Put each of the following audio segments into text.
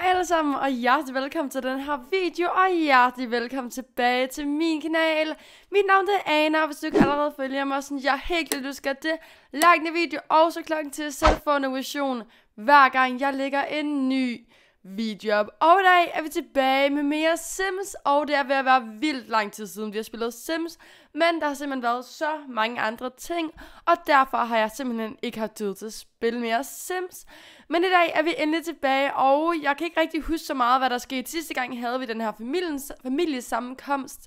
Hej alle sammen og hjertelig velkommen til den her video og hjertelig velkommen tilbage til min kanal. Mit navn er Ana og hvis du ikke allerede følger mig, så er jeg helt glad, du skal det. Like den video og så klokken til, at du en hver gang jeg lægger en ny video op. Og i dag er vi tilbage med mere Sims, og det er ved at være vildt lang tid siden, vi har spillet Sims, men der har simpelthen været så mange andre ting, og derfor har jeg simpelthen ikke haft tid til at spille mere Sims. Men i dag er vi endelig tilbage, og jeg kan ikke rigtig huske så meget, hvad der skete. Sidste gang havde vi den her familiens, familiesammenkomst,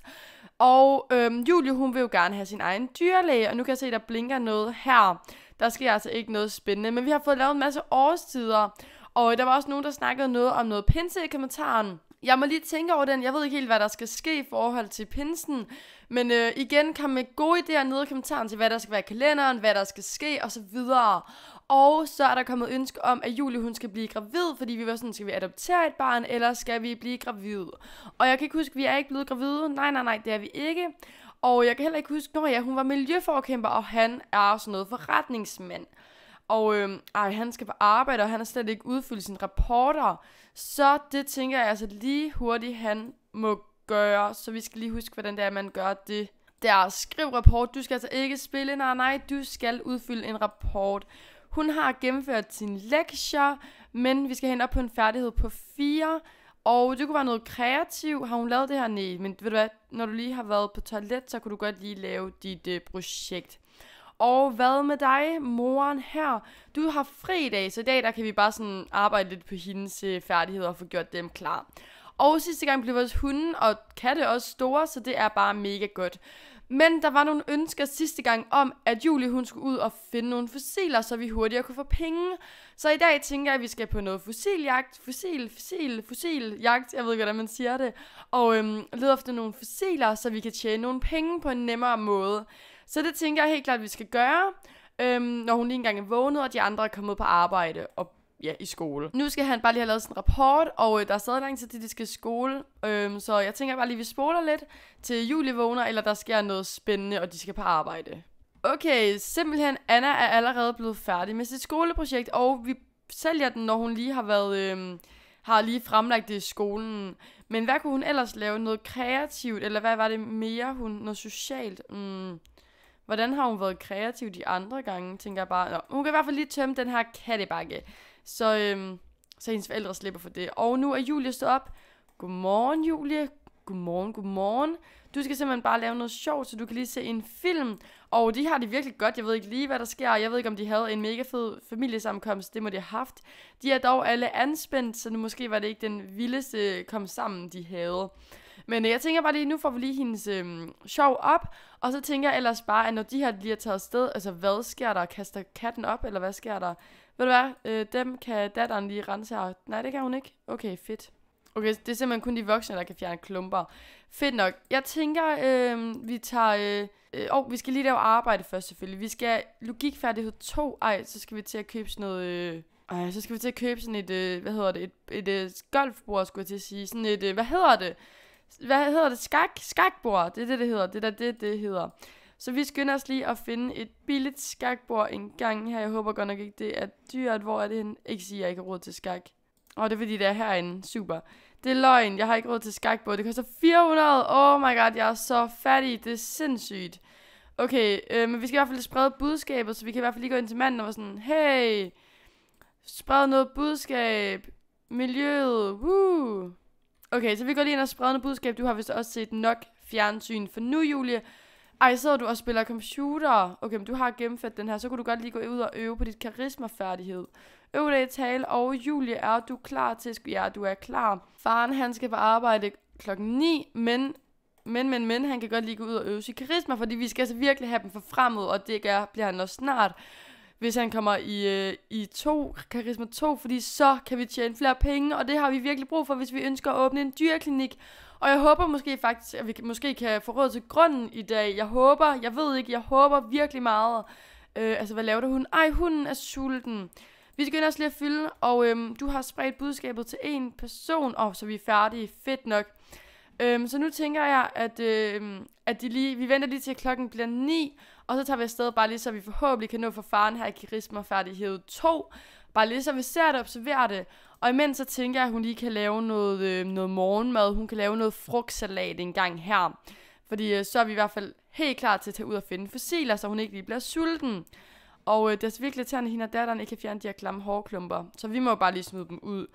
og øhm, Julie, hun vil jo gerne have sin egen dyrlæge, og nu kan jeg se, der blinker noget her. Der sker altså ikke noget spændende, men vi har fået lavet en masse årstider, og der var også nogen, der snakkede noget om noget pinse i kommentaren. Jeg må lige tænke over den. Jeg ved ikke helt, hvad der skal ske i forhold til pinsen. Men øh, igen, kom med gode idéer ned i kommentaren til, hvad der skal være i kalenderen, hvad der skal ske osv. Og så er der kommet ønske om, at Julie hun skal blive gravid, fordi vi var sådan, skal vi adoptere et barn, eller skal vi blive gravid? Og jeg kan ikke huske, vi er ikke blevet gravide. Nej, nej, nej, det er vi ikke. Og jeg kan heller ikke huske, når ja, hun var miljøforkæmper, og han er sådan noget forretningsmand og øh, ej, han skal på arbejde, og han har slet ikke udfyldt sine rapporter. Så det tænker jeg altså lige hurtigt, han må gøre. Så vi skal lige huske, hvordan det er, man gør det. Der skriv rapport, du skal altså ikke spille, nej nej, du skal udfylde en rapport. Hun har gennemført sin lektier, men vi skal hen op på en færdighed på 4. Og det kunne være noget kreativt. Har hun lavet det her? Nej, men ved du hvad, når du lige har været på toilet, så kunne du godt lige lave dit øh, projekt. Og hvad med dig, moren her? Du har fri i dag, så i dag der kan vi bare sådan arbejde lidt på hendes øh, færdigheder og få gjort dem klar. Og sidste gang blev vores hunde og katte også store, så det er bare mega godt. Men der var nogle ønsker sidste gang om, at Julie hun skulle ud og finde nogle fossiler, så vi hurtigere kunne få penge. Så i dag tænker jeg, at vi skal på noget fossiljagt, fossil, fossil, fossiljagt, jeg ved ikke, hvordan man siger det, og øhm, lede efter nogle fossiler, så vi kan tjene nogle penge på en nemmere måde. Så det tænker jeg helt klart, at vi skal gøre, øhm, når hun lige engang er vågnet, og de andre er kommet på arbejde og ja, i skole. Nu skal han bare lige have lavet sin rapport, og øh, der er stadig lang tid til, de skal i skole. Øhm, så jeg tænker bare lige, at vi spoler lidt til juli vågner, eller der sker noget spændende, og de skal på arbejde. Okay, simpelthen Anna er allerede blevet færdig med sit skoleprojekt, og vi sælger den, når hun lige har været... Øhm, har lige fremlagt det i skolen. Men hvad kunne hun ellers lave? Noget kreativt? Eller hvad var det mere hun? Noget socialt? Mm. Hvordan har hun været kreativ de andre gange, tænker jeg bare. Nå, hun kan i hvert fald lige tømme den her kattebakke. Så, øhm, så hendes forældre slipper for det. Og nu er Julie stået op. Godmorgen, Julie. Godmorgen, godmorgen. Du skal simpelthen bare lave noget sjovt, så du kan lige se en film. Og de har det virkelig godt. Jeg ved ikke lige, hvad der sker. Jeg ved ikke, om de havde en mega fed familiesammenkomst. Det må de have haft. De er dog alle anspændt, så nu måske var det ikke den vildeste kom sammen, de havde. Men øh, jeg tænker bare lige, nu får vi lige hendes øhm, sjov op, og så tænker jeg ellers bare, at når de her lige er taget sted, altså hvad sker der? Kaster katten op, eller hvad sker der? Ved du hvad, øh, dem kan datteren lige rense her. Nej, det kan hun ikke. Okay, fedt. Okay, det er simpelthen kun de voksne, der kan fjerne klumper. Fedt nok. Jeg tænker, øh, vi tager... Øh, øh, oh, vi skal lige lave arbejde først selvfølgelig. Vi skal logikfærdighed 2. Ej, så skal vi til at købe sådan noget... Øh, ej, så skal vi til at købe sådan et, øh, hvad hedder det, et, et, et øh, golfbord, skulle jeg til at sige. Sådan et, øh, hvad hedder det? Hvad hedder det? Skak? Skakbord. Det er det, det hedder. Det er det, det hedder. Så vi skynder os lige at finde et billigt skakbord en gang her. Jeg håber godt nok ikke, det er dyrt. Hvor er det henne? Ikke sige, at jeg ikke har råd til skak. Åh, det er fordi, det er herinde. Super. Det er løgn. Jeg har ikke råd til skakbord. Det koster 400. Oh my god, jeg er så fattig. Det er sindssygt. Okay, øh, men vi skal i hvert fald sprede budskabet, så vi kan i hvert fald lige gå ind til manden og være sådan, hey, spred noget budskab, miljøet, woo. Okay, så vi går lige ind og spredende budskab. Du har vist også set nok fjernsyn for nu, Julie. Ej, så du og spiller computer? Okay, men du har gennemført den her, så kunne du godt lige gå ud og øve på dit karismafærdighed. Øv dig i tale, og Julie, er du klar til... Ja, du er klar. Faren, han skal på arbejde klokken 9, men men, men, men, han kan godt lige gå ud og øve i karisma, fordi vi skal altså virkelig have dem fremad, og det gør, bliver han også snart hvis han kommer i, øh, i to, karisma 2, fordi så kan vi tjene flere penge, og det har vi virkelig brug for, hvis vi ønsker at åbne en dyreklinik. Og jeg håber måske faktisk, at vi måske kan få råd til grunden i dag. Jeg håber, jeg ved ikke, jeg håber virkelig meget. Øh, altså, hvad laver du hun? Ej, hunden er sulten. Vi skal også lige at fylde, og øhm, du har spredt budskabet til en person, og oh, så vi er færdige. Fedt nok. Øhm, så nu tænker jeg, at, øhm, at de lige, vi venter lige til klokken bliver 9, og så tager vi afsted, bare lige så vi forhåbentlig kan nå for faren her i Kirisma færdighed 2. Bare lige så vi ser det, observerer det. Og imens så tænker jeg, at hun lige kan lave noget, øh, noget morgenmad. Hun kan lave noget frugtsalat en gang her. Fordi øh, så er vi i hvert fald helt klar til at tage ud og finde fossiler, så hun ikke lige bliver sulten. Og øh, det er virkelig til, at hende og datteren ikke kan fjerne de her klamme hårklumper. Så vi må jo bare lige smide dem ud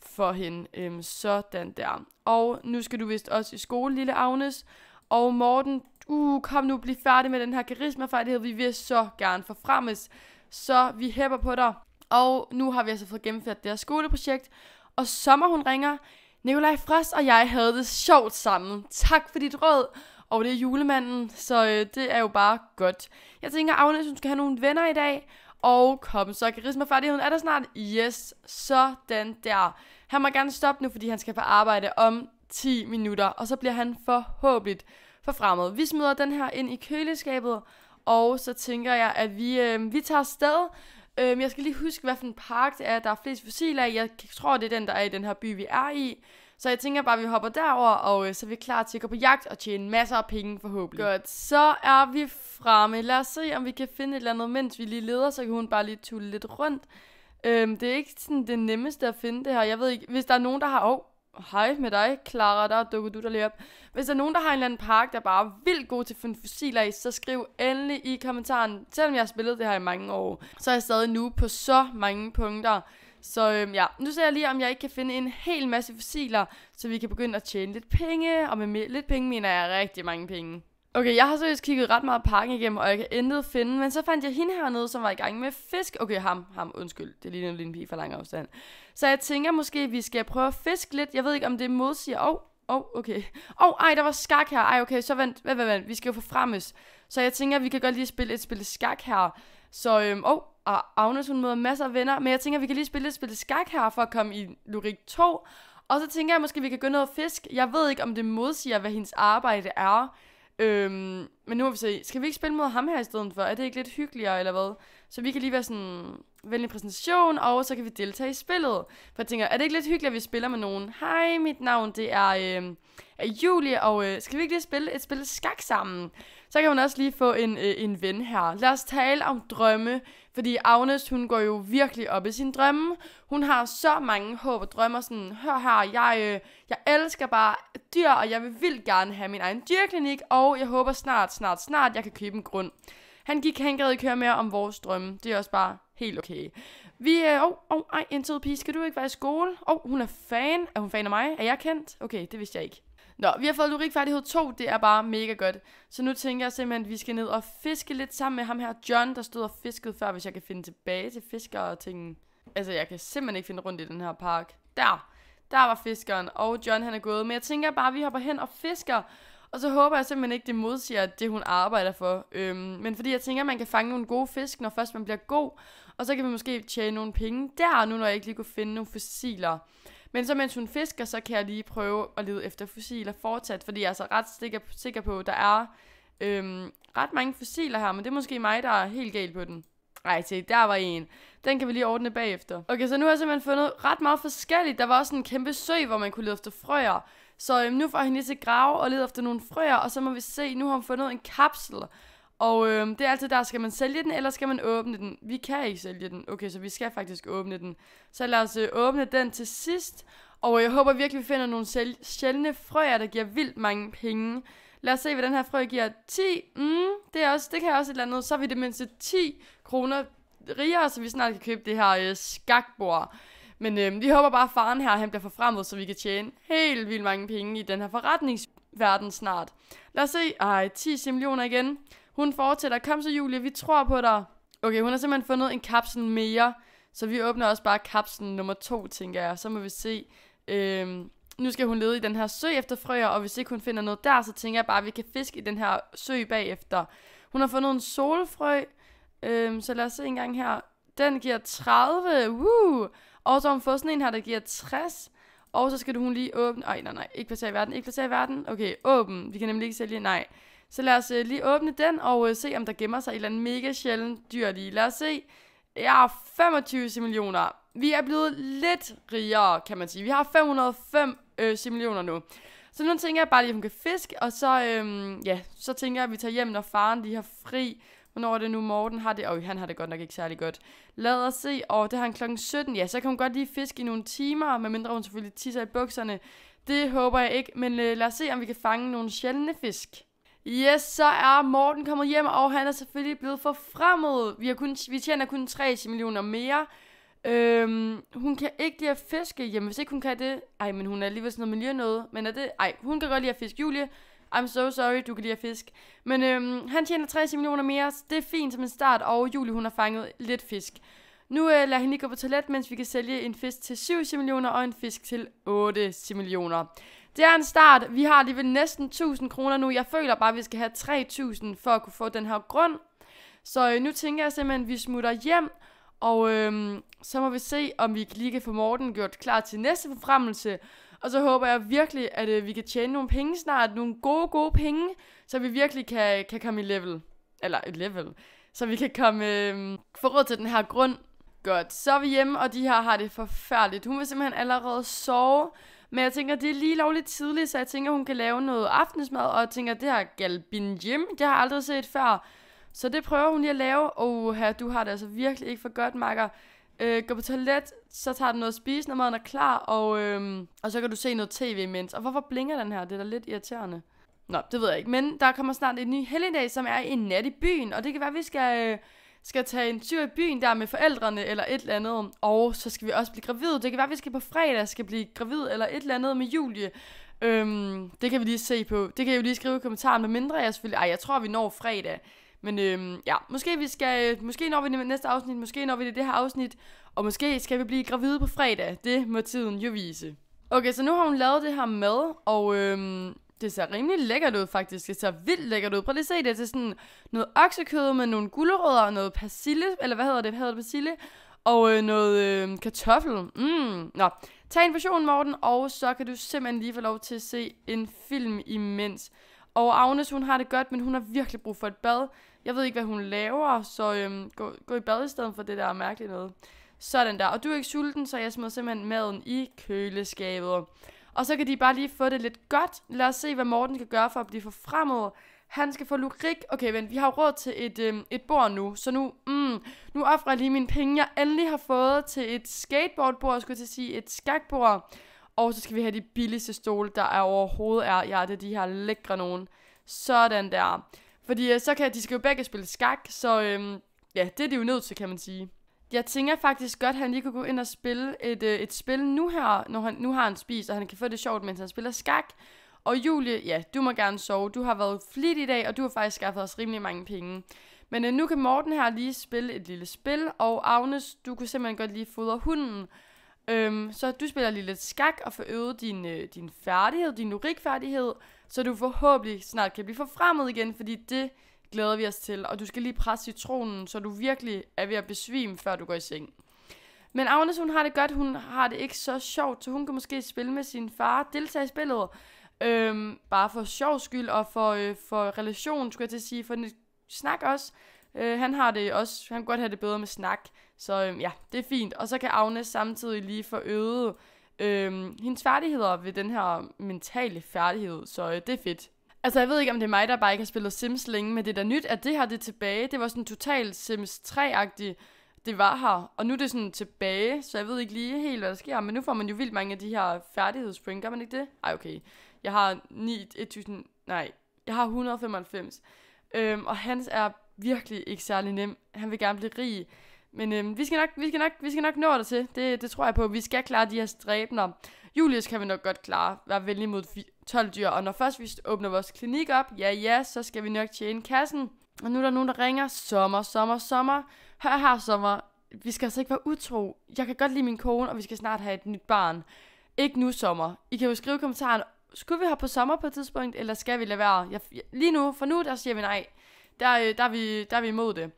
for hende. Øh, sådan der. Og nu skal du vist også i skole, lille Agnes. Og Morten, uh, kom nu, bliv færdig med den her karismafærdighed, vi vil så gerne forfremmes. Så vi hæpper på dig. Og nu har vi altså fået gennemført det her skoleprojekt. Og sommer hun ringer, Nikolaj Frost og jeg havde det sjovt sammen. Tak for dit råd. Og det er julemanden, så øh, det er jo bare godt. Jeg tænker, Agnes, hun skal have nogle venner i dag. Og kom så, karismafærdigheden er der snart. Yes, sådan der. Han må gerne stoppe nu, fordi han skal på arbejde om 10 minutter. Og så bliver han forhåbentlig på fremmed. Vi smider den her ind i køleskabet, og så tænker jeg, at vi, øh, vi tager afsted. Øh, jeg skal lige huske, hvad for en park det er, der er flest fossiler i. Jeg tror, det er den, der er i den her by, vi er i. Så jeg tænker bare, at vi hopper derover, og øh, så er vi klar til at gå på jagt og tjene masser af penge forhåbentlig. Godt, så er vi fremme. Lad os se, om vi kan finde et eller andet, mens vi lige leder, så kan hun bare lige tulle lidt rundt. Øhm, det er ikke sådan det nemmeste at finde det her. Jeg ved ikke, hvis der er nogen, der har... Oh, hej med dig, Clara, der dukker du der lige op. Hvis der er nogen, der har en eller anden park, der bare vildt god til at finde fossiler i, så skriv endelig i kommentaren. Selvom jeg har spillet det her i mange år, så er jeg stadig nu på så mange punkter. Så øhm, ja, nu ser jeg lige, om jeg ikke kan finde en hel masse fossiler, så vi kan begynde at tjene lidt penge. Og med lidt penge mener jeg rigtig mange penge. Okay, jeg har seriøst kigget ret meget pakken igennem, og jeg kan intet finde, men så fandt jeg hende hernede, som var i gang med fisk. Okay, ham, ham, undskyld, det ligner en lille pige for lang afstand. Så jeg tænker måske, vi skal prøve at fiske lidt. Jeg ved ikke, om det modsiger... Åh, oh, Åh, oh, okay. Åh, oh, ej, der var skak her. Ej, okay, så vent, vent, vent, vent. Vi skal jo fremmes. Så jeg tænker, at vi kan godt lige spille et spil skak her. Så, øhm, oh, og Agnes, hun møder masser af venner. Men jeg tænker, at vi kan lige spille et spil skak her, for at komme i Lurik 2. Og så tænker jeg, at måske vi kan gå ned og fisk. Jeg ved ikke, om det modsiger, hvad hendes arbejde er. Øhm, men nu må vi se. Skal vi ikke spille mod ham her i stedet for? Er det ikke lidt hyggeligere, eller hvad? Så vi kan lige være sådan, vælge en præsentation, og så kan vi deltage i spillet. For jeg tænker, er det ikke lidt hyggeligt, at vi spiller med nogen? Hej, mit navn det er, øh, er Julie, og øh, skal vi ikke lige spille et spil skak sammen? Så kan hun også lige få en, øh, en ven her. Lad os tale om drømme, fordi Agnes, hun går jo virkelig op i sin drømme. Hun har så mange håb og drømmer, sådan, hør her, jeg, øh, jeg elsker bare dyr, og jeg vil vildt gerne have min egen dyrklinik, og jeg håber snart, snart, snart, jeg kan købe en grund. Han gik, han i køre høre mere om vores drømme. Det er også bare helt okay. Vi er, øh, Åh, oh, oh, ej, en pige, skal du ikke være i skole? Åh, oh, hun er fan. Er hun fan af mig? Er jeg kendt? Okay, det vidste jeg ikke. Nå, vi har fået lurikfærdighed 2, det er bare mega godt. Så nu tænker jeg simpelthen, at vi skal ned og fiske lidt sammen med ham her, John, der stod og fiskede før, hvis jeg kan finde tilbage til fisker og tingen. Altså, jeg kan simpelthen ikke finde rundt i den her park. Der! Der var fiskeren, og John han er gået. Men jeg tænker bare, at vi hopper hen og fisker. Og så håber jeg simpelthen ikke, det modsiger det, hun arbejder for. Øhm, men fordi jeg tænker, at man kan fange nogle gode fisk, når først man bliver god, og så kan vi måske tjene nogle penge der, nu når jeg ikke lige kunne finde nogle fossiler. Men så mens hun fisker, så kan jeg lige prøve at lede efter fossiler fortsat, fordi jeg er så ret sikker på, at der er øhm, ret mange fossiler her, men det er måske mig, der er helt galt på den. Ej, se, der var en. Den kan vi lige ordne bagefter. Okay, så nu har jeg simpelthen fundet ret meget forskelligt. Der var også en kæmpe sø, hvor man kunne lede efter frøer. Så øhm, nu får han lige til at grave og lede efter nogle frøer, og så må vi se, nu har hun fundet en kapsel. Og øhm, det er altid der, skal man sælge den, eller skal man åbne den? Vi kan ikke sælge den. Okay, så vi skal faktisk åbne den. Så lad os øh, åbne den til sidst. Og øh, jeg håber virkelig, vi finder nogle sjældne frøer, der giver vildt mange penge. Lad os se, hvad den her frø giver. 10, mm, det, er også, det kan også et eller andet. Så er vi det mindste 10 kroner rigere, så vi snart kan købe det her øh, skakbord. Men øh, vi håber bare, at faren her han bliver forfremmet, så vi kan tjene helt vildt mange penge i den her forretningsverden snart. Lad os se. Ej, 10 millioner igen. Hun fortsætter. Kom så, Julie, vi tror på dig. Okay, hun har simpelthen fundet en kapsel mere. Så vi åbner også bare kapsel nummer to, tænker jeg. Så må vi se. Øhm, nu skal hun lede i den her sø efter frøer, og hvis ikke hun finder noget der, så tænker jeg bare, at vi kan fiske i den her sø bagefter. Hun har fundet en solfrø, øhm, så lad os se en gang her. Den giver 30, woo! Og så har hun fået sådan en her, der giver 60. Og så skal du hun lige åbne... Ej, nej, nej, ikke placere i verden, ikke placere i verden. Okay, åben. Vi kan nemlig ikke sælge, nej. Så lad os øh, lige åbne den og øh, se, om der gemmer sig et eller andet mega sjældent dyr lige. Lad os se. Jeg har 25 millioner. Vi er blevet lidt rigere, kan man sige. Vi har 505 øh, millioner nu. Så nu tænker jeg bare lige, at hun kan fiske, og så, øhm, ja, så tænker jeg, at vi tager hjem, når faren lige har fri. Hvornår er det nu, Morten har det? Og oh, han har det godt nok ikke særlig godt. Lad os se. Og oh, det har han klokken 17. Ja, så kan hun godt lige fiske i nogle timer, medmindre hun selvfølgelig tisser i bukserne. Det håber jeg ikke, men øh, lad os se, om vi kan fange nogle sjældne fisk. Yes, så er Morten kommet hjem, og han er selvfølgelig blevet forfremmet. Vi, har kun, vi tjener kun 3 millioner mere. Øhm, hun kan ikke lide at fiske. Jamen, hvis ikke hun kan det... Ej, men hun er alligevel sådan noget miljø noget. Men er det... Ej, hun kan godt lide at fiske. Julie, I'm so sorry, du kan lide at fisk. Men øhm, han tjener 60 millioner mere, så det er fint som en start, og Julie hun har fanget lidt fisk. Nu øh, lader han lige gå på toilet, mens vi kan sælge en fisk til 7 millioner og en fisk til 8 millioner. Det er en start. Vi har alligevel næsten 1000 kroner nu. Jeg føler bare, at vi skal have 3000 for at kunne få den her grund. Så øh, nu tænker jeg simpelthen, at vi smutter hjem, og øh, så må vi se, om vi lige kan få Morten gjort klar til næste forfremmelse. Og så håber jeg virkelig, at øh, vi kan tjene nogle penge snart, nogle gode, gode penge, så vi virkelig kan, kan komme i level. Eller et level. Så vi kan komme, øh, få råd til den her grund. Godt, så er vi hjemme, og de her har det forfærdeligt. Hun vil simpelthen allerede sove. Men jeg tænker, det er lige lovligt tidligt, så jeg tænker, hun kan lave noget aftensmad. Og jeg tænker, det her galbin hjem, det har jeg aldrig set før. Så det prøver hun lige at lave. Og oh, her, du har det altså virkelig ikke for godt, makker øh, går på toilet, så tager du noget at spise, når maden er klar, og, øh, og så kan du se noget tv imens. Og hvorfor blinker den her? Det er da lidt irriterende. Nå, det ved jeg ikke. Men der kommer snart en ny helligdag, som er en nat i byen, og det kan være, at vi skal... Øh, skal tage en tur i byen der med forældrene eller et eller andet, og så skal vi også blive gravide. Det kan være, at vi skal på fredag skal blive gravid eller et eller andet med Julie. Øhm, det kan vi lige se på. Det kan jeg jo lige skrive i kommentaren, med mindre jeg selvfølgelig... Ej, jeg tror, vi når fredag. Men øhm, ja, måske, vi skal, måske når vi det næste afsnit, måske når vi det, det her afsnit, og måske skal vi blive gravide på fredag. Det må tiden jo vise. Okay, så nu har hun lavet det her mad, og øhm, det ser rimelig lækkert ud faktisk. Det ser vildt lækkert ud. Prøv lige at se det. Det er sådan noget oksekød med nogle gulerødder og noget persille, eller hvad hedder det? Hvad hedder det persille? Og øh, noget øh, kartoffel. Mm. Nå, tag en portion, Morten, og så kan du simpelthen lige få lov til at se en film imens. Og Agnes, hun har det godt, men hun har virkelig brug for et bad jeg ved ikke, hvad hun laver, så øhm, gå, gå i bad i stedet for det der mærkelige noget. Sådan der. Og du er ikke sulten, så jeg smider simpelthen maden i køleskabet. Og så kan de bare lige få det lidt godt. Lad os se, hvad Morten kan gøre for at blive forfremmet. Han skal få lurik. Okay, vent, vi har råd til et, øhm, et bord nu, så nu, mm, nu offrer jeg lige mine penge, jeg endelig har fået til et skateboardbord, skulle jeg til at sige, et skakbord. Og så skal vi have de billigste stole, der er overhovedet er. Ja, det er de her lækre nogen. Sådan der. Fordi øh, så kan de skal jo begge spille skak, så øh, ja, det er de jo nødt til, kan man sige. Jeg tænker faktisk godt, at han lige kunne gå ind og spille et, øh, et spil nu her, når han, nu har en spis, og han kan få det sjovt, mens han spiller skak. Og Julie, ja, du må gerne sove. Du har været flit i dag, og du har faktisk skaffet os rimelig mange penge. Men øh, nu kan Morten her lige spille et lille spil, og Agnes, du kunne simpelthen godt lige fodre hunden. Øhm, så du spiller lige lidt skak og får øvet din, øh, din færdighed, din lyrikfærdighed, så du forhåbentlig snart kan blive forfremmet igen, fordi det glæder vi os til. Og du skal lige presse citronen, så du virkelig er ved at besvime, før du går i seng. Men Agnes, hun har det godt, hun har det ikke så sjovt, så hun kan måske spille med sin far, deltage i spillet, øhm, bare for sjov skyld og for, øh, for relation, skulle jeg til at sige, for en snak også. Øh, han har det også, han kan godt have det bedre med snak, så øhm, ja, det er fint. Og så kan Agnes samtidig lige få øget øhm, hendes færdigheder ved den her mentale færdighed, så øh, det er fedt. Altså, jeg ved ikke, om det er mig, der bare ikke har spillet Sims længe, men det er da nyt, at det her det er tilbage. Det var sådan totalt Sims 3-agtigt, det var her. Og nu er det sådan tilbage, så jeg ved ikke lige helt, hvad der sker. Men nu får man jo vildt mange af de her færdighedsspring, Gør man ikke det? Ej, okay. Jeg har 9, 1000, nej, jeg har 195. Øhm, og hans er virkelig ikke særlig nem. Han vil gerne blive rig. Men øhm, vi, skal nok, vi, skal nok, vi skal nok nå det til. Det, det tror jeg på. Vi skal klare de her stræbner. Julius kan vi nok godt klare. Være venlig mod 12 dyr. Og når først vi åbner vores klinik op, ja ja, så skal vi nok tjene kassen. Og nu er der nogen, der ringer. Sommer, sommer, sommer. Hør her, sommer. Vi skal altså ikke være utro. Jeg kan godt lide min kone, og vi skal snart have et nyt barn. Ikke nu, sommer. I kan jo skrive i kommentaren, skulle vi have på sommer på et tidspunkt, eller skal vi lade være? Jeg, lige nu, for nu, der siger vi nej. Der, øh, der, er, vi, der er vi imod det.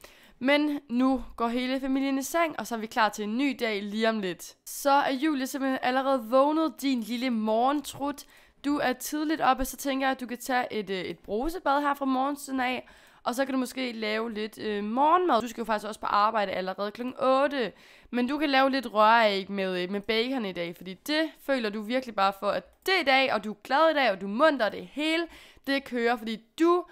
Men nu går hele familien i seng, og så er vi klar til en ny dag lige om lidt. Så er Julie simpelthen allerede vågnet, din lille morgentrut. Du er tidligt oppe, så tænker jeg, at du kan tage et, øh, et brusebad her fra morgenstunden af. Og så kan du måske lave lidt øh, morgenmad. Du skal jo faktisk også på arbejde allerede kl. 8. Men du kan lave lidt røræg med, øh, med bacon i dag, fordi det føler du virkelig bare for, at det er dag, og du er glad i dag, og du munter det hele. Det kører, fordi du,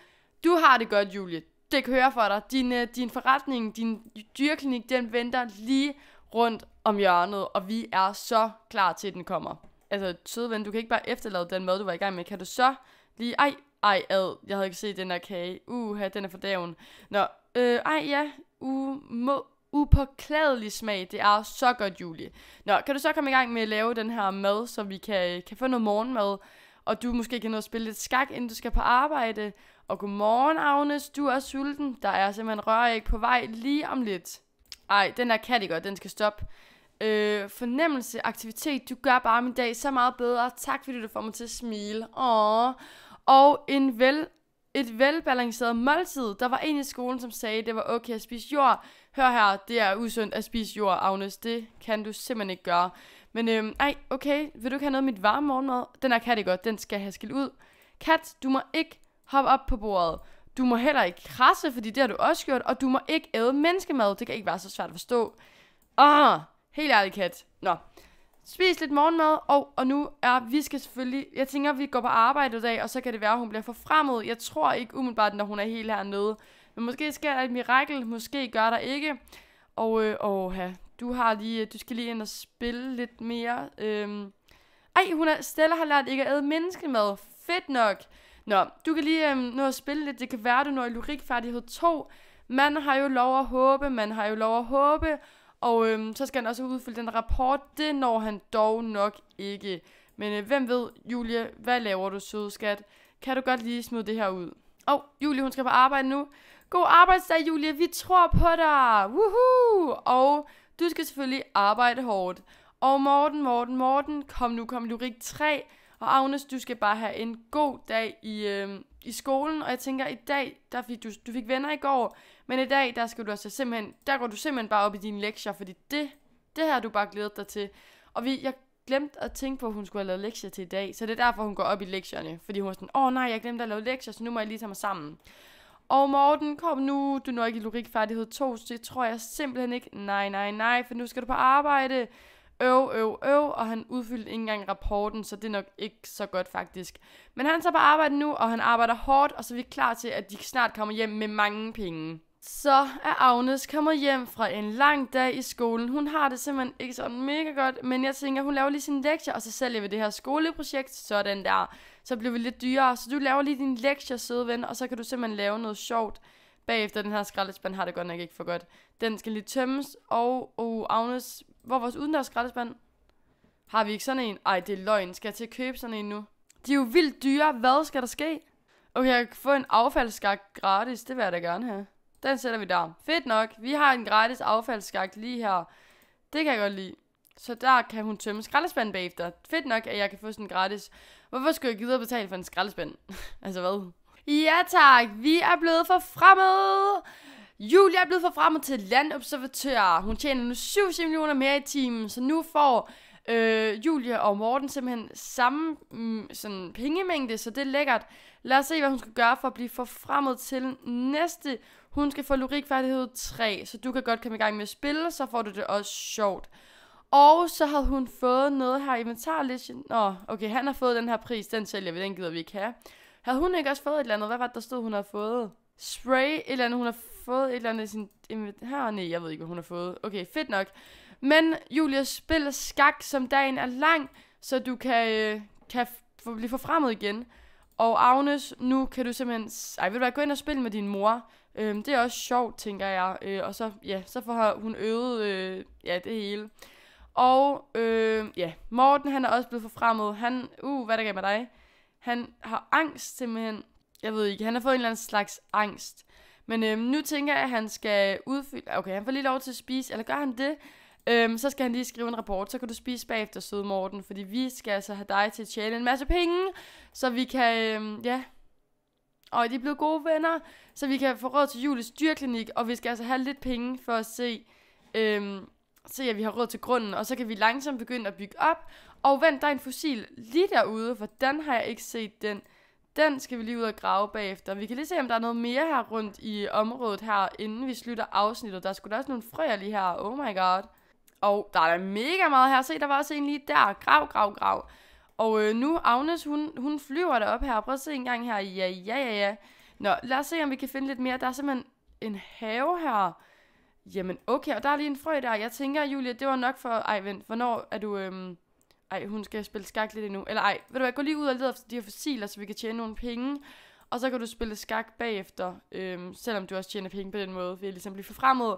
du har det godt, Julie det kører for dig. Din, øh, din forretning, din dyrklinik, den venter lige rundt om hjørnet, og vi er så klar til, at den kommer. Altså, søde ven, du kan ikke bare efterlade den mad, du var i gang med. Kan du så lige, ej, ej, ad, jeg havde ikke set den her kage. Uha, den er for daven. Nå, øh, ej, ja, u, må, upåklædelig smag. Det er så godt, Julie. Nå, kan du så komme i gang med at lave den her mad, så vi kan, kan få noget morgenmad, og du måske kan nå at spille lidt skak, inden du skal på arbejde. Og godmorgen, Agnes. Du er sulten. Der er simpelthen røræg på vej lige om lidt. Ej, den der kan godt. Den skal stoppe. Øh, fornemmelse, aktivitet. Du gør bare min dag så meget bedre. Tak fordi du får mig til at smile. Åh. Og en vel et velbalanceret måltid. Der var en i skolen, som sagde, at det var okay at spise jord. Hør her, det er usundt at spise jord, Agnes. Det kan du simpelthen ikke gøre. Men øhm, ej, okay, vil du ikke have noget af mit varme morgenmad? Den er kan godt, den skal have skilt ud. Kat, du må ikke hop op på bordet. Du må heller ikke krasse, fordi det har du også gjort, og du må ikke æde menneskemad. Det kan ikke være så svært at forstå. Åh, ah, oh, helt ærligt, Kat. Nå, spis lidt morgenmad, og, og nu er vi skal selvfølgelig, jeg tænker, vi går på arbejde i dag, og så kan det være, at hun bliver forfremmet. Jeg tror ikke umiddelbart, når hun er helt hernede. Men måske sker der et mirakel, måske gør der ikke. Og øh, ha. du, har lige, øh, du skal lige ind og spille lidt mere. Øhm. Ej, hun er, Stella har lært ikke at æde menneskemad. Fedt nok. Nå, du kan lige øh, nå at spille lidt. Det kan være, du når i lyrikfærdighed 2. Man har jo lov at håbe, man har jo lov at håbe. Og øh, så skal han også udfylde den rapport. Det når han dog nok ikke. Men øh, hvem ved, Julie, hvad laver du, søde skat? Kan du godt lige smide det her ud? Og oh, Julie, hun skal på arbejde nu. God arbejdsdag, Julie. Vi tror på dig. Woohoo! Og du skal selvfølgelig arbejde hårdt. Og Morten, Morten, Morten, kom nu, kom lyrik 3. Og Agnes, du skal bare have en god dag i, øh, i skolen, og jeg tænker, i dag, der fik du, du fik venner i går, men i dag, der skal du altså simpelthen, der går du simpelthen bare op i dine lektier, fordi det, det her du bare glædet dig til. Og vi, jeg glemte at tænke på, at hun skulle have lavet lektier til i dag, så det er derfor, hun går op i lektierne, fordi hun er sådan, åh oh, nej, jeg glemte at lave lektier, så nu må jeg lige tage mig sammen. Og Morten, kom nu, du når ikke i logikfærdighed 2, så det tror jeg simpelthen ikke. Nej, nej, nej, for nu skal du på arbejde øv, øv, øv, og han udfyldte ikke engang rapporten, så det er nok ikke så godt faktisk. Men han tager på arbejde nu, og han arbejder hårdt, og så er vi klar til, at de snart kommer hjem med mange penge. Så er Agnes kommet hjem fra en lang dag i skolen. Hun har det simpelthen ikke sådan mega godt, men jeg tænker, hun laver lige sin lektier, og så sælger vi det her skoleprojekt, sådan der. Så bliver vi lidt dyrere, så du laver lige din lektier, søde ven, og så kan du simpelthen lave noget sjovt Bagefter den her skraldespand har det godt nok ikke for godt. Den skal lige tømmes, og oh, Agnes, hvor er vores udendørs skraldespand? Har vi ikke sådan en? Ej, det er løgn. Skal jeg til at købe sådan en nu? De er jo vildt dyre. Hvad skal der ske? Okay, jeg kan få en affaldsskak gratis. Det vil jeg da gerne have. Den sætter vi der. Fedt nok. Vi har en gratis affaldsskak lige her. Det kan jeg godt lide. Så der kan hun tømme skraldespanden bagefter. Fedt nok, at jeg kan få sådan en gratis. Hvorfor skulle jeg gide at betale for en skraldespand? altså hvad? Ja tak, vi er blevet for forfremmet. Julia er blevet for forfremmet til landobservatør. Hun tjener nu 7 millioner mere i timen, så nu får øh, Julia og Morten simpelthen samme mm, sådan pengemængde, så det er lækkert. Lad os se, hvad hun skal gøre for at blive for forfremmet til næste. Hun skal få lurikfærdighed 3, så du kan godt komme i gang med at spille, så får du det også sjovt. Og så havde hun fået noget her i inventarlisten. Nå, okay, han har fået den her pris, den sælger vi, den gider vi ikke have. Havde hun ikke også fået et eller andet? Hvad var det, der stod, hun har fået? Spray, et eller andet, hun har fået et eller andet i sin her, nej, jeg ved ikke, hvad hun har fået. Okay, fedt nok. Men Julia, spil skak, som dagen er lang, så du kan, øh, kan blive forfremmet igen. Og Agnes, nu kan du simpelthen... Ej, vil du bare gå ind og spille med din mor. Øhm, det er også sjovt, tænker jeg. Øh, og så, ja, så får hun øvet øh, ja, det hele. Og øh, ja, Morten han er også blevet forfremmet. Han, uh, hvad der gav med dig? Han har angst simpelthen. Jeg ved ikke, han har fået en eller anden slags angst. Men øhm, nu tænker jeg, at han skal udfylde... Okay, han får lige lov til at spise, eller gør han det? Øhm, så skal han lige skrive en rapport, så kan du spise bagefter, søde Morten, fordi vi skal altså have dig til at tjene en masse penge, så vi kan, øhm, ja, og de er blevet gode venner, så vi kan få råd til Julies dyrklinik, og vi skal altså have lidt penge for at se, øhm, se, at vi har råd til grunden, og så kan vi langsomt begynde at bygge op. Og vent, der er en fossil lige derude. Hvordan har jeg ikke set den? Den skal vi lige ud og grave bagefter. Vi kan lige se, om der er noget mere her rundt i området her, inden vi slutter afsnittet. Der er sgu da også nogle frøer lige her. Oh my god. Og der er da mega meget her. Se, der var også en lige der. Grav, grav, grav. Og øh, nu, Agnes, hun, hun flyver derop her. Prøv at se en gang her. Ja, ja, ja, ja. Nå, lad os se, om vi kan finde lidt mere. Der er simpelthen en have her. Jamen okay, og der er lige en frø der. Jeg tænker, Julia, det var nok for... Ej, vent, hvornår er du... Øhm... Ej, hun skal spille skak lidt endnu. Eller ej, ved du hvad, gå lige ud og lede efter de her fossiler, så vi kan tjene nogle penge. Og så kan du spille skak bagefter, øhm, selvom du også tjener penge på den måde, ved at ligesom blive forfremmet.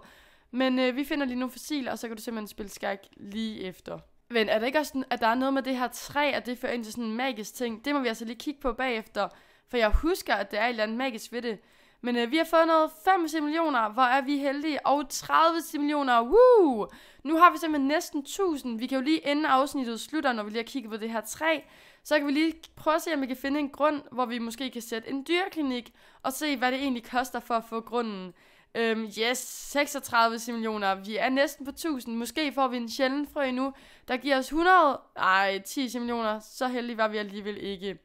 Men øh, vi finder lige nogle fossiler, og så kan du simpelthen spille skak lige efter. Men er det ikke også sådan, at der er noget med det her træ, at det fører ind til sådan en magisk ting? Det må vi altså lige kigge på bagefter, for jeg husker, at der er et eller andet magisk ved det. Men øh, vi har fået noget 25 millioner, hvor er vi heldige, og 30 millioner, woo! Nu har vi simpelthen næsten 1000. Vi kan jo lige inden afsnittet slutter, når vi lige har kigget på det her træ, så kan vi lige prøve at se, om vi kan finde en grund, hvor vi måske kan sætte en dyreklinik, og se, hvad det egentlig koster for at få grunden. Øhm, yes, 36 millioner. Vi er næsten på 1000. Måske får vi en sjældent frø nu, der giver os 100. Ej, 10 millioner. Så heldig var vi alligevel ikke.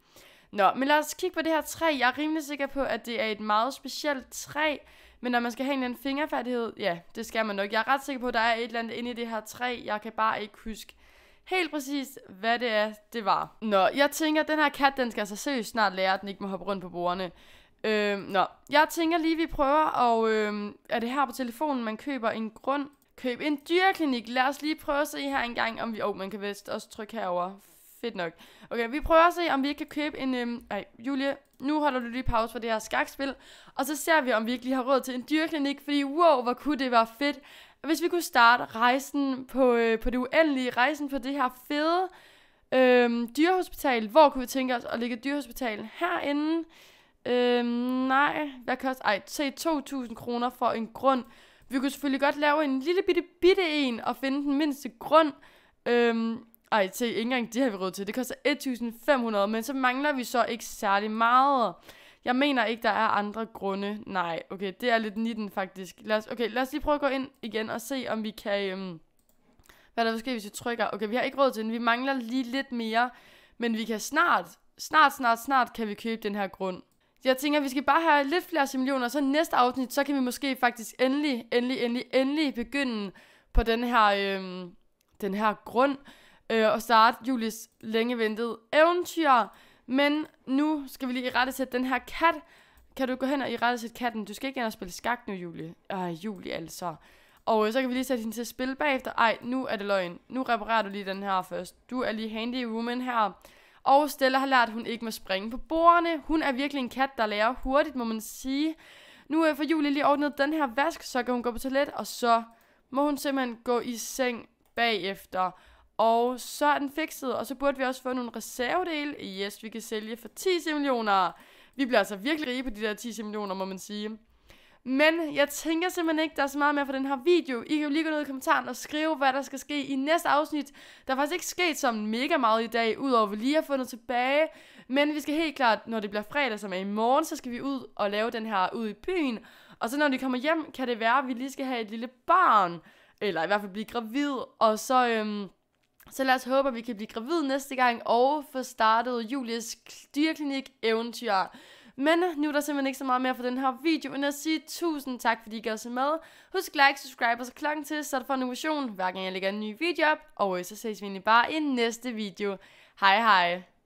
Nå, men lad os kigge på det her træ. Jeg er rimelig sikker på, at det er et meget specielt træ, men når man skal have en eller anden fingerfærdighed, ja, det skal man nok. Jeg er ret sikker på, at der er et eller andet inde i det her træ. Jeg kan bare ikke huske helt præcis, hvad det er, det var. Nå, jeg tænker, at den her kat, den skal altså seriøst snart lære, at den ikke må hoppe rundt på bordene. Øhm, nå, jeg tænker lige, vi prøver, og øhm, er det her på telefonen, man køber en grund? Køb en dyreklinik. Lad os lige prøve at se her engang, om vi... Åh, oh, man kan vist også trykke herover Fedt nok. Okay, vi prøver at se, om vi ikke kan købe en... Øhm, ej, Julie, nu holder du lige pause for det her skakspil, og så ser vi, om vi ikke lige har råd til en dyrklinik, fordi wow, hvor kunne det være fedt, hvis vi kunne starte rejsen på, øh, på det uendelige, rejsen på det her fede øhm, dyrehospital. Hvor kunne vi tænke os at lægge dyrehospitalen herinde? Øhm, nej, hvad koster? Ej, se 2.000 kroner for en grund. Vi kunne selvfølgelig godt lave en lille bitte bitte en og finde den mindste grund. Øhm, ej, se, ikke engang det har vi råd til. Det koster 1.500, men så mangler vi så ikke særlig meget. Jeg mener ikke, der er andre grunde. Nej, okay, det er lidt 19 faktisk. Lad os, okay, lad os lige prøve at gå ind igen og se, om vi kan... Øhm, hvad der sker, hvis vi trykker? Okay, vi har ikke råd til den. Vi mangler lige lidt mere. Men vi kan snart, snart, snart, snart kan vi købe den her grund. Jeg tænker, at vi skal bare have lidt flere simulioner, så næste afsnit, så kan vi måske faktisk endelig, endelig, endelig, endelig begynde på den her, øhm, den her grund øh, og starte Julies længe ventede eventyr. Men nu skal vi lige i rette sætte den her kat. Kan du gå hen og i rette sætte katten? Du skal ikke ind og spille skak nu, Julie. Øh, Julie altså. Og øh, så kan vi lige sætte hende til at spille bagefter. Ej, nu er det løgn. Nu reparerer du lige den her først. Du er lige handy woman her. Og Stella har lært, at hun ikke må springe på bordene. Hun er virkelig en kat, der lærer hurtigt, må man sige. Nu er øh, for Julie lige ordnet den her vask, så kan hun gå på toilet, og så må hun simpelthen gå i seng bagefter. Og så er den fikset, og så burde vi også få nogle reservedele. Yes, vi kan sælge for 10 millioner. Vi bliver altså virkelig rige på de der 10 millioner, må man sige. Men jeg tænker simpelthen ikke, der er så meget mere for den her video. I kan jo lige gå ned i kommentaren og skrive, hvad der skal ske i næste afsnit. Der er faktisk ikke sket så mega meget i dag, udover at vi lige har fundet tilbage. Men vi skal helt klart, når det bliver fredag, som er i morgen, så skal vi ud og lave den her ud i byen. Og så når de kommer hjem, kan det være, at vi lige skal have et lille barn. Eller i hvert fald blive gravid. Og så... Øhm, så lad os håbe, at vi kan blive gravid næste gang og få startet Julies dyreklinik eventyr. Men nu er der simpelthen ikke så meget mere for den her video, end at sige tusind tak, fordi I gør så med. Husk like, subscribe og så klokken til, så du får en notifikation, hver gang jeg lægger en ny video op. Og så ses vi egentlig bare i næste video. Hej hej!